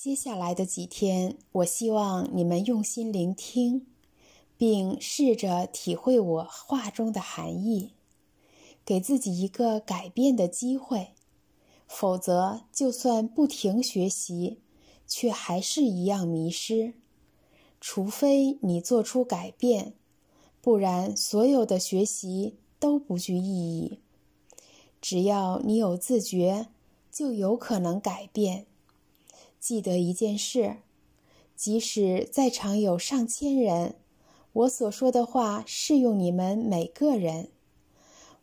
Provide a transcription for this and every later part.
接下来的几天，我希望你们用心聆听，并试着体会我话中的含义，给自己一个改变的机会。否则，就算不停学习，却还是一样迷失。除非你做出改变，不然所有的学习都不具意义。只要你有自觉，就有可能改变。记得一件事，即使在场有上千人，我所说的话适用你们每个人。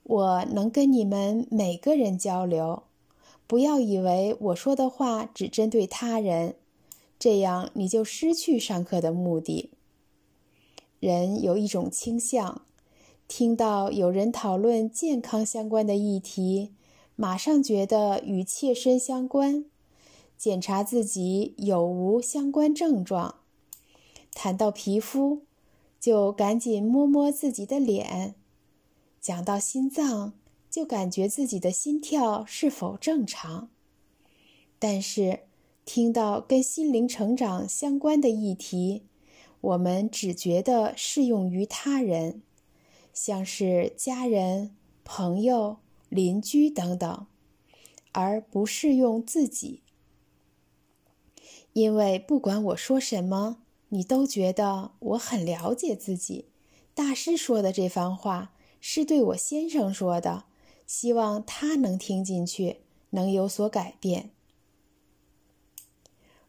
我能跟你们每个人交流，不要以为我说的话只针对他人，这样你就失去上课的目的。人有一种倾向，听到有人讨论健康相关的议题，马上觉得与切身相关。检查自己有无相关症状。谈到皮肤，就赶紧摸摸自己的脸；讲到心脏，就感觉自己的心跳是否正常。但是，听到跟心灵成长相关的议题，我们只觉得适用于他人，像是家人、朋友、邻居等等，而不适用自己。因为不管我说什么，你都觉得我很了解自己。大师说的这番话是对我先生说的，希望他能听进去，能有所改变。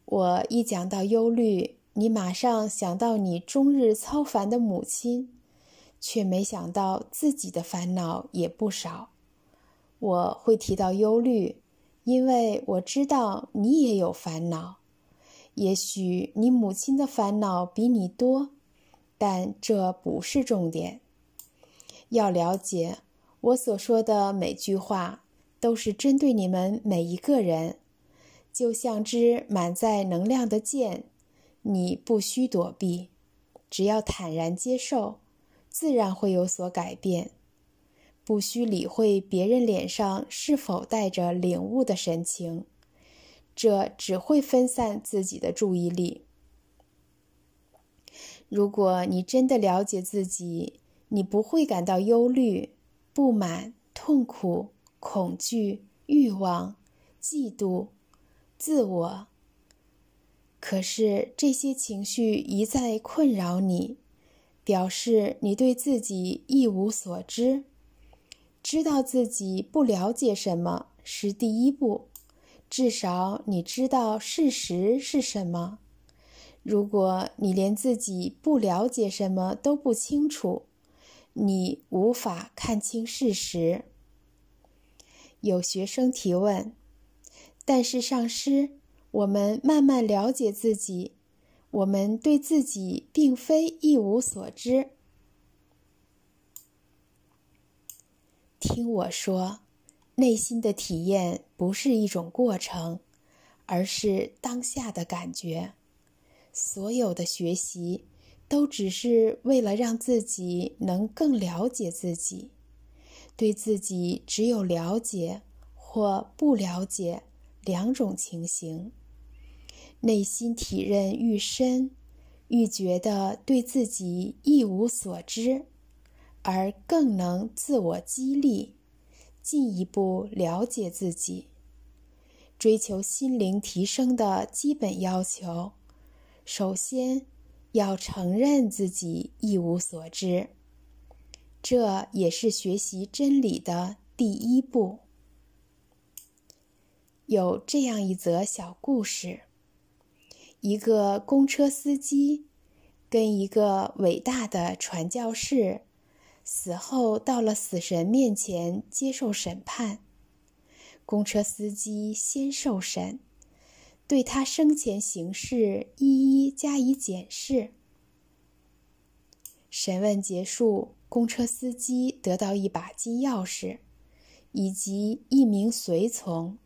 我一讲到忧虑，你马上想到你终日操烦的母亲，却没想到自己的烦恼也不少。我会提到忧虑，因为我知道你也有烦恼。也许你母亲的烦恼比你多，但这不是重点。要了解，我所说的每句话都是针对你们每一个人。就像支满载能量的箭，你不需躲避，只要坦然接受，自然会有所改变。不需理会别人脸上是否带着领悟的神情。这只会分散自己的注意力。如果你真的了解自己，你不会感到忧虑、不满、痛苦、恐惧、欲望、嫉妒、自我。可是这些情绪一再困扰你，表示你对自己一无所知。知道自己不了解什么是第一步。至少你知道事实是什么。如果你连自己不了解什么都不清楚，你无法看清事实。有学生提问：“但是上师，我们慢慢了解自己，我们对自己并非一无所知。”听我说，内心的体验。不是一种过程，而是当下的感觉。所有的学习，都只是为了让自己能更了解自己。对自己只有了解或不了解两种情形。内心体认愈深，愈觉得对自己一无所知，而更能自我激励。进一步了解自己，追求心灵提升的基本要求，首先要承认自己一无所知，这也是学习真理的第一步。有这样一则小故事：一个公车司机跟一个伟大的传教士。死后到了死神面前接受审判，公车司机先受审，对他生前行事一一加以检视。审问结束，公车司机得到一把金钥匙，以及一名随从，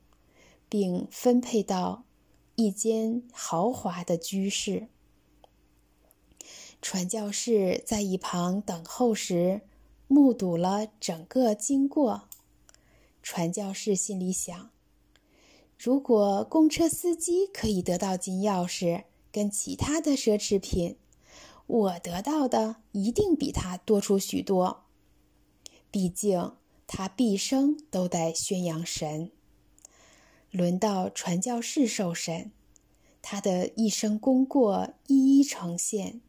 并分配到一间豪华的居室。传教士在一旁等候时。目睹了整个经过，传教士心里想：如果公车司机可以得到金钥匙跟其他的奢侈品，我得到的一定比他多出许多。毕竟他毕生都在宣扬神。轮到传教士受审，他的一生功过一一呈现。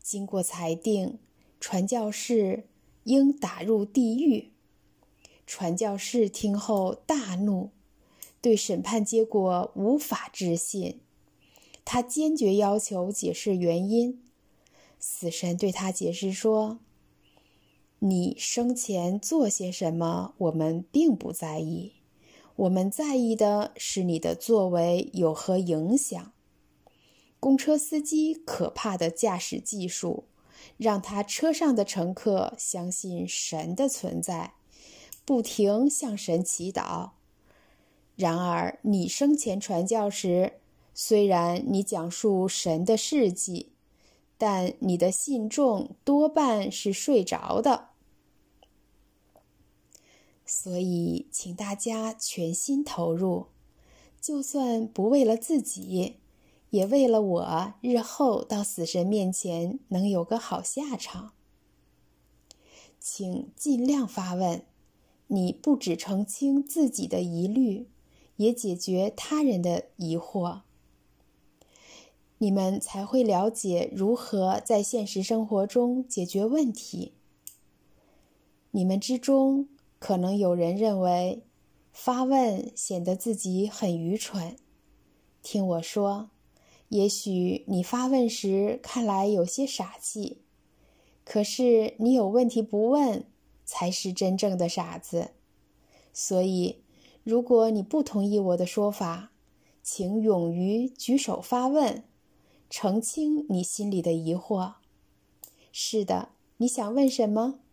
经过裁定，传教士。应打入地狱。传教士听后大怒，对审判结果无法置信。他坚决要求解释原因。死神对他解释说：“你生前做些什么，我们并不在意，我们在意的是你的作为有何影响。”公车司机可怕的驾驶技术。让他车上的乘客相信神的存在，不停向神祈祷。然而，你生前传教时，虽然你讲述神的事迹，但你的信众多半是睡着的。所以，请大家全心投入，就算不为了自己。也为了我日后到死神面前能有个好下场，请尽量发问。你不只澄清自己的疑虑，也解决他人的疑惑，你们才会了解如何在现实生活中解决问题。你们之中可能有人认为发问显得自己很愚蠢，听我说。也许你发问时看来有些傻气，可是你有问题不问，才是真正的傻子。所以，如果你不同意我的说法，请勇于举手发问，澄清你心里的疑惑。是的，你想问什么？